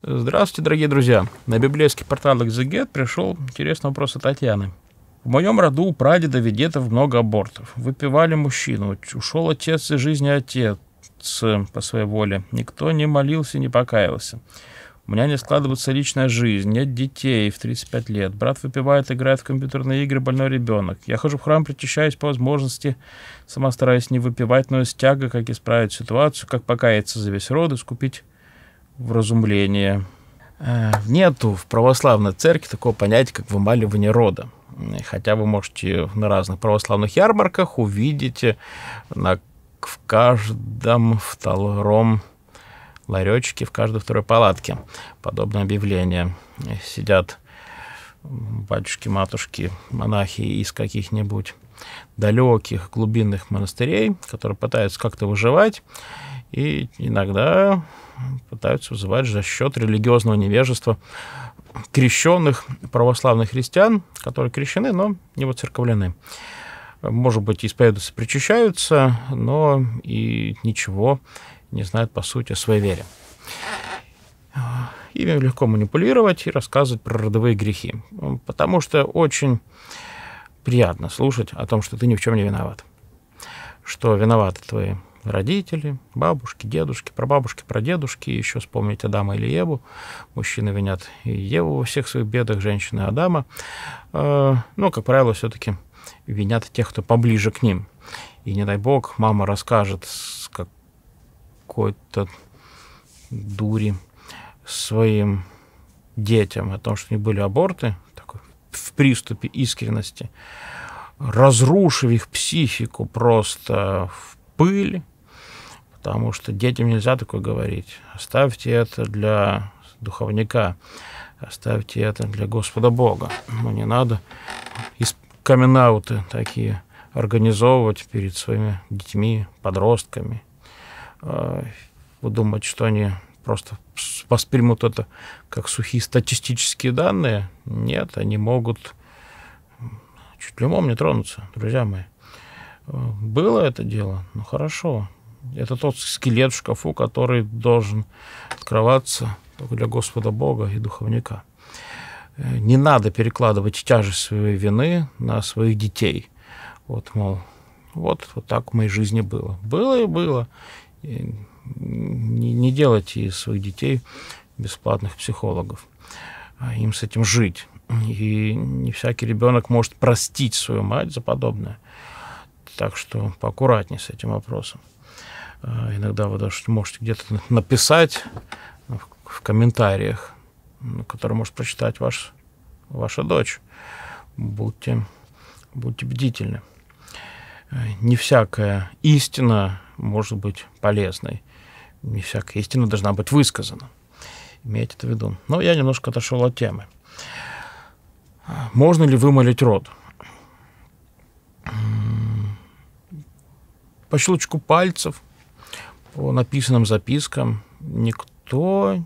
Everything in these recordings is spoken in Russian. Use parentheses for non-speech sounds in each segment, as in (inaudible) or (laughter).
Здравствуйте, дорогие друзья. На библейский портал «Экзегет» пришел интересный вопрос от Татьяны. В моем роду у прадеда ведетов много абортов. Выпивали мужчину. Ушел отец из жизни отец по своей воле. Никто не молился, не покаялся. У меня не складывается личная жизнь, нет детей в 35 лет. Брат выпивает, играет в компьютерные игры, больной ребенок. Я хожу в храм, причащаюсь по возможности, сама стараюсь не выпивать, но из тяга, как исправить ситуацию, как покаяться за весь род, искупить вразумление. Э, нету в православной церкви такого понятия, как вымаливание рода. Хотя вы можете на разных православных ярмарках увидеть э, на, в каждом втором ларечке, в каждой второй палатке подобное объявление. Сидят батюшки, матушки, монахи из каких-нибудь далеких глубинных монастырей, которые пытаются как-то выживать, и иногда пытаются вызывать за счет религиозного невежества крещенных православных христиан, которые крещены, но не воцерковлены. Может быть, исповедуются, причащаются, но и ничего не знают, по сути, о своей вере. Э, ими легко манипулировать и рассказывать про родовые грехи, потому что очень приятно слушать о том, что ты ни в чем не виноват, что виноваты твои родители, бабушки, дедушки, прабабушки, прадедушки, еще вспомнить Адама или Еву. Мужчины винят и Еву во всех своих бедах, женщины Адама. А, Но, ну, как правило, все-таки винят тех, кто поближе к ним. И не дай бог, мама расскажет с какой-то дури своим детям о том, что у них были аборты, такой, в приступе искренности, разрушив их психику просто в пыль, потому что детям нельзя такое говорить. Оставьте это для духовника, оставьте это для Господа Бога. Но не надо из камин такие организовывать перед своими детьми, подростками, а, думать, что они просто воспримут это как сухие статистические данные. Нет, они могут чуть ли умом не тронуться, друзья мои. Было это дело, ну хорошо, это тот скелет в шкафу, который должен открываться только для Господа Бога и духовника. Э, не надо перекладывать тяжесть своей вины на своих детей. Вот, мол, вот, вот так в моей жизни было. Было и было. И не, не делайте из своих детей бесплатных психологов. А им с этим жить. И не всякий ребенок может простить свою мать за подобное. Так что поаккуратнее с этим вопросом. А, иногда вы даже можете где-то написать в комментариях, ну, который может прочитать ваш, ваша дочь. Будьте, будьте бдительны. Э, не всякая истина может быть полезной. Не всякая истина должна быть высказана. Имейте это в виду. Но я немножко отошел от темы. А, можно ли вымолить рот? По щелчку пальцев – по написанным запискам никто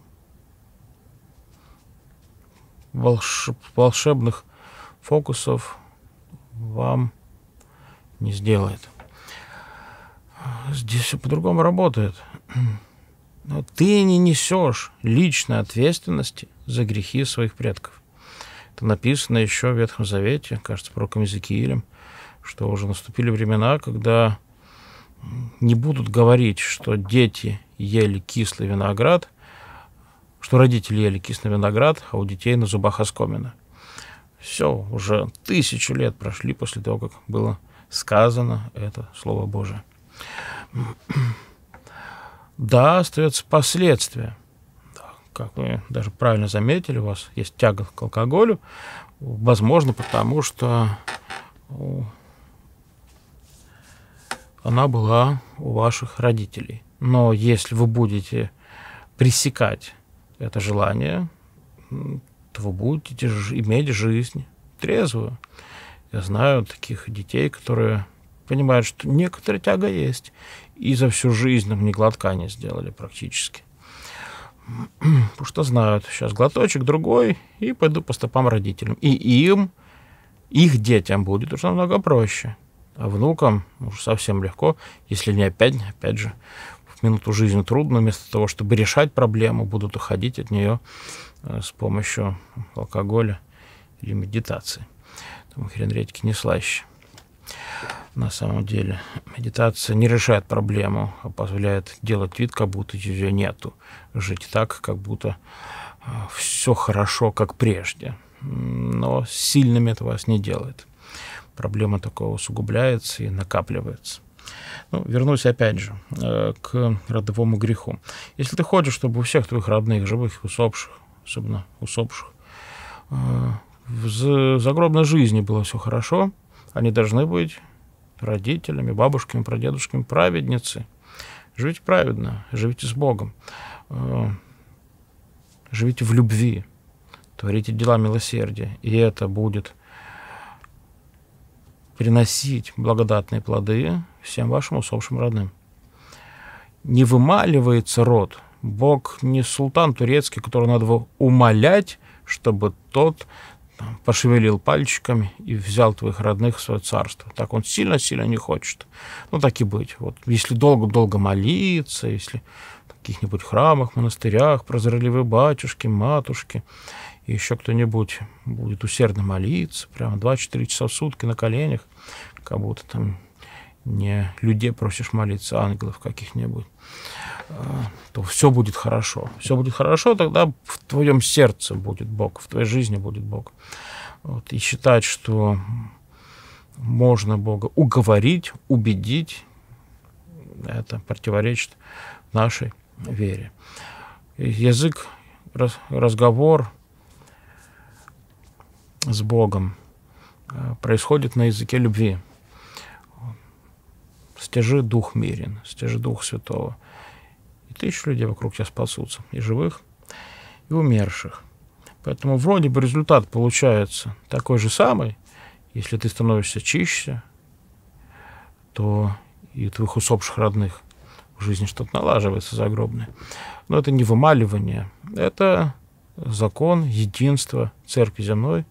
волшеб... волшебных фокусов вам не сделает. Здесь все по-другому работает. Но ты не несешь личной ответственности за грехи своих предков. Это написано еще в Ветхом Завете, кажется, пророком Иезекиилем, что уже наступили времена, когда не будут говорить, что дети ели кислый виноград, что родители ели кислый виноград, а у детей на зубах оскомина. Все, уже тысячу лет прошли после того, как было сказано это Слово Божие. Да, остается последствия. Как вы даже правильно заметили, у вас есть тяга к алкоголю. Возможно, потому что она была у ваших родителей. Но если вы будете пресекать это желание, то вы будете иметь жизнь трезвую. Я знаю таких детей, которые понимают, что некоторая тяга есть, и за всю жизнь нам не глотка не сделали практически. (clears throat) Потому что знают, сейчас глоточек другой, и пойду по стопам родителям. И им, их детям будет уже намного проще. А внукам уже совсем легко, если не опять, опять же, в минуту жизни трудно, вместо того, чтобы решать проблему, будут уходить от нее э, с помощью алкоголя или медитации. Там хренретики не слаще. На самом деле медитация не решает проблему, а позволяет делать вид, как будто ее нету. Жить так, как будто э, все хорошо, как прежде. Но сильными это вас не делает проблема такого усугубляется и накапливается. Ну, вернусь опять же э, к родовому греху. Если ты хочешь, чтобы у всех твоих родных, живых, усопших, особенно усопших, э, в загробной жизни было все хорошо, они должны быть родителями, бабушками, прадедушками, праведницы. Живите праведно, живите с Богом, э, живите в любви, творите дела милосердия, и это будет – приносить благодатные плоды всем вашим усопшим родным. Не вымаливается род. Бог не султан турецкий, которого надо умолять, чтобы тот там, пошевелил пальчиками и взял твоих родных в свое царство. Так он сильно-сильно не хочет. Ну, так и быть. Вот, если долго-долго молиться, если в каких-нибудь храмах, монастырях, прозрели вы батюшки, матушки, и еще кто-нибудь будет усердно молиться, прямо 24 часа в сутки на коленях, как будто там не людей просишь молиться, а ангелов каких-нибудь, а, то все будет хорошо. Все будет хорошо, тогда в твоем сердце будет Бог, в твоей жизни будет Бог. Вот, и считать, что можно Бога уговорить, убедить, это противоречит нашей вере. Язык, разговор – с Богом э, происходит на языке любви. Стяжи Дух мирен, стяжи Дух Святого. И тысячи людей вокруг тебя спасутся, и живых, и умерших. Поэтому вроде бы результат получается такой же самый, если ты становишься чище, то и твоих усопших родных в жизни что-то налаживается загробное. Но это не вымаливание, это закон единства Церкви земной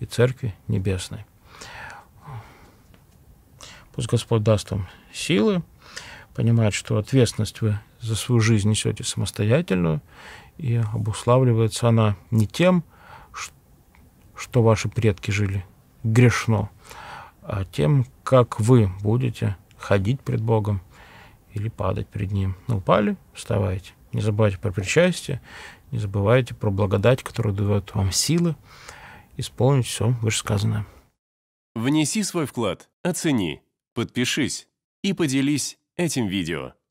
и Церкви небесной. Пусть Господь даст вам силы, понимать, что ответственность вы за свою жизнь несете самостоятельную, и обуславливается она не тем, что ваши предки жили грешно, а тем, как вы будете ходить пред Богом или падать пред Ним. Ну, упали – вставайте. Не забывайте про причастие, не забывайте про благодать, которая дает вам силы исполнить все вышесказанное. Внеси свой вклад, оцени, подпишись и поделись этим видео.